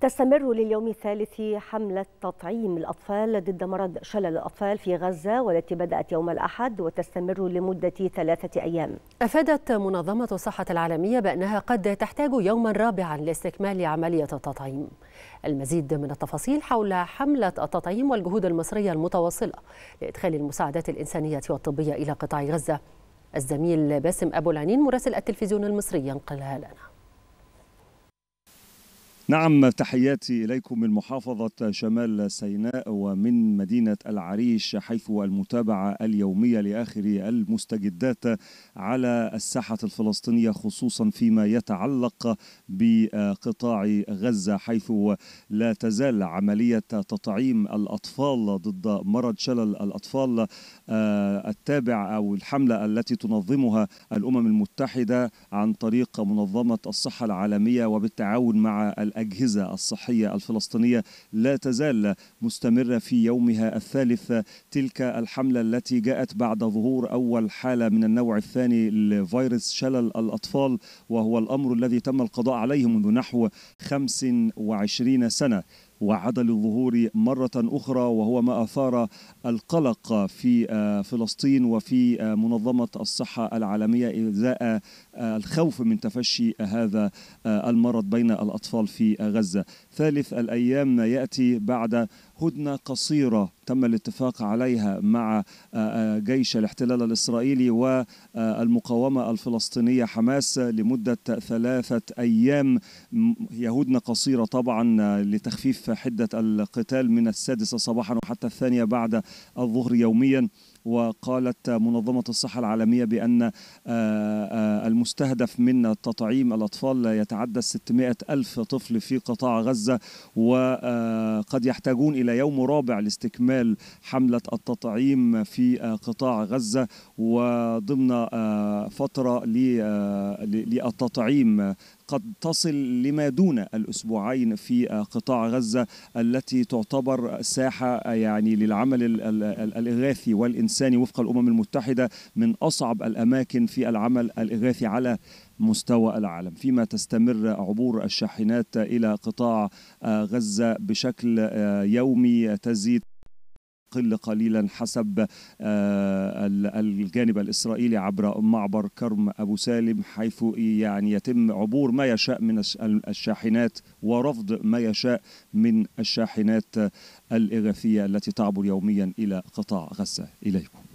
تستمر لليوم الثالث حملة تطعيم الأطفال ضد مرض شلل الأطفال في غزة والتي بدأت يوم الأحد وتستمر لمدة ثلاثة أيام أفادت منظمة الصحة العالمية بأنها قد تحتاج يوما رابعا لاستكمال عملية التطعيم المزيد من التفاصيل حول حملة التطعيم والجهود المصرية المتواصلة لإدخال المساعدات الإنسانية والطبية إلى قطاع غزة الزميل باسم أبو العنين مراسل التلفزيون المصري ينقلها لنا نعم تحياتي إليكم من محافظة شمال سيناء ومن مدينة العريش حيث المتابعة اليومية لآخر المستجدات على الساحة الفلسطينية خصوصا فيما يتعلق بقطاع غزة حيث لا تزال عملية تطعيم الأطفال ضد مرض شلل الأطفال آه، التابع أو الحملة التي تنظمها الأمم المتحدة عن طريق منظمة الصحة العالمية وبالتعاون مع الأ الأجهزة الصحية الفلسطينية لا تزال مستمرة في يومها الثالث تلك الحملة التي جاءت بعد ظهور أول حالة من النوع الثاني لفيروس شلل الأطفال وهو الأمر الذي تم القضاء عليه منذ نحو 25 سنة وعدل الظهور مرة أخرى وهو ما أثار القلق في آه، فلسطين وفي آه، منظمة الصحة العالمية إزاء آه، الخوف من تفشي هذا المرض بين الأطفال في غزة ثالث الأيام يأتي بعد هدنة قصيرة تم الاتفاق عليها مع آه، آه، جيش الاحتلال الإسرائيلي والمقاومة الفلسطينية حماس لمدة ثلاثة أيام هي هدنة قصيرة طبعا لتخفيف حدة القتال من السادسة صباحا وحتى الثانية بعد الظهر يوميا وقالت منظمة الصحة العالمية بأن آه، آه، المستهدف من تطعيم الأطفال يتعدى 600 ألف طفل في قطاع غزة وقد آه، يحتاجون إلى يوم رابع لاستكمال حملة التطعيم في قطاع غزة وضمن فترة للتطعيم قد تصل لما دون الأسبوعين في آه، قطاع غزة التي تعتبر ساحة آه، يعني للعمل الإغاثي والإنساني وفق الأمم المتحدة من أصعب الأماكن في العمل الإغاثي على مستوى العالم فيما تستمر عبور الشاحنات إلى قطاع آه، غزة بشكل يومي تزيد تقل قليلا حسب آه، الجانب الإسرائيلي عبر معبر كرم أبو سالم حيث يعني يتم عبور ما يشاء من الشاحنات ورفض ما يشاء من الشاحنات الإغاثية التي تعبر يوميا إلى قطاع غزة إليكم